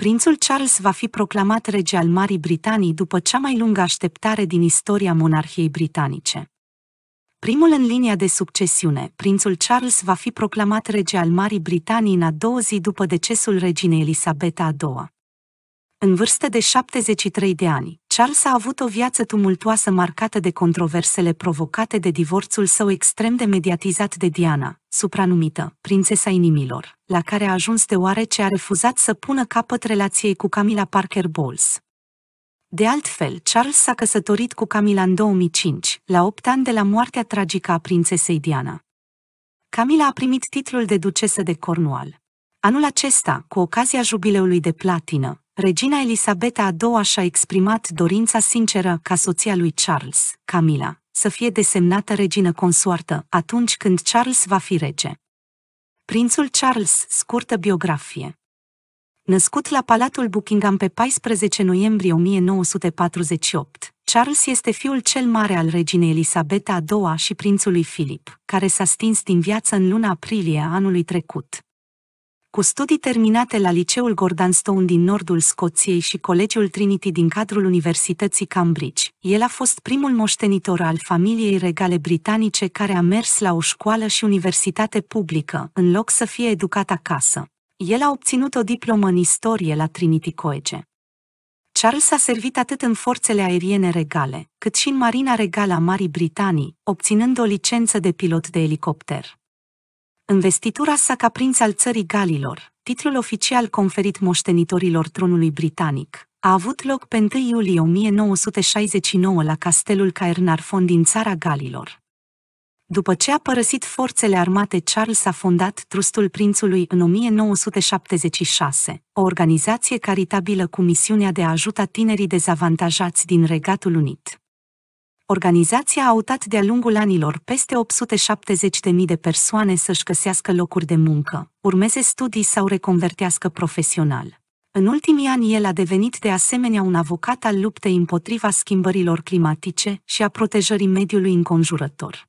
prințul Charles va fi proclamat rege al Marii Britanii după cea mai lungă așteptare din istoria monarhiei britanice. Primul în linia de succesiune, prințul Charles va fi proclamat rege al Marii Britanii în a doua zi după decesul reginei Elisabeta a II în vârstă de 73 de ani. Charles a avut o viață tumultoasă marcată de controversele provocate de divorțul său extrem de mediatizat de Diana, supranumită Prințesa Inimilor, la care a ajuns deoarece a refuzat să pună capăt relației cu Camila Parker Bowles. De altfel, Charles s-a căsătorit cu Camila în 2005, la 8 ani de la moartea tragică a prințesei Diana. Camila a primit titlul de ducesă de Cornwall. Anul acesta, cu ocazia jubileului de platină, Regina Elisabeta a II-a și-a exprimat dorința sinceră ca soția lui Charles, Camila, să fie desemnată regină consoartă atunci când Charles va fi rege. Prințul Charles, scurtă biografie Născut la Palatul Buckingham pe 14 noiembrie 1948, Charles este fiul cel mare al reginei Elisabeta a II-a și prințului Philip, care s-a stins din viață în luna aprilie a anului trecut cu studii terminate la Liceul Gordon Stone din nordul Scoției și Colegiul Trinity din cadrul Universității Cambridge. El a fost primul moștenitor al familiei regale britanice care a mers la o școală și universitate publică, în loc să fie educat acasă. El a obținut o diplomă în istorie la Trinity College. Charles a servit atât în forțele aeriene regale, cât și în Marina Regală a Marii Britanii, obținând o licență de pilot de elicopter. Învestitura sa ca prinț al țării Galilor, titlul oficial conferit moștenitorilor tronului britanic, a avut loc pe 1 iulie 1969 la castelul Caernarfon din țara Galilor. După ce a părăsit forțele armate, Charles a fondat Trustul Prințului în 1976, o organizație caritabilă cu misiunea de a ajuta tinerii dezavantajați din Regatul Unit organizația a autat de-a lungul anilor peste 870.000 de persoane să-și găsească locuri de muncă, urmeze studii sau reconvertească profesional. În ultimii ani el a devenit de asemenea un avocat al luptei împotriva schimbărilor climatice și a protejării mediului înconjurător.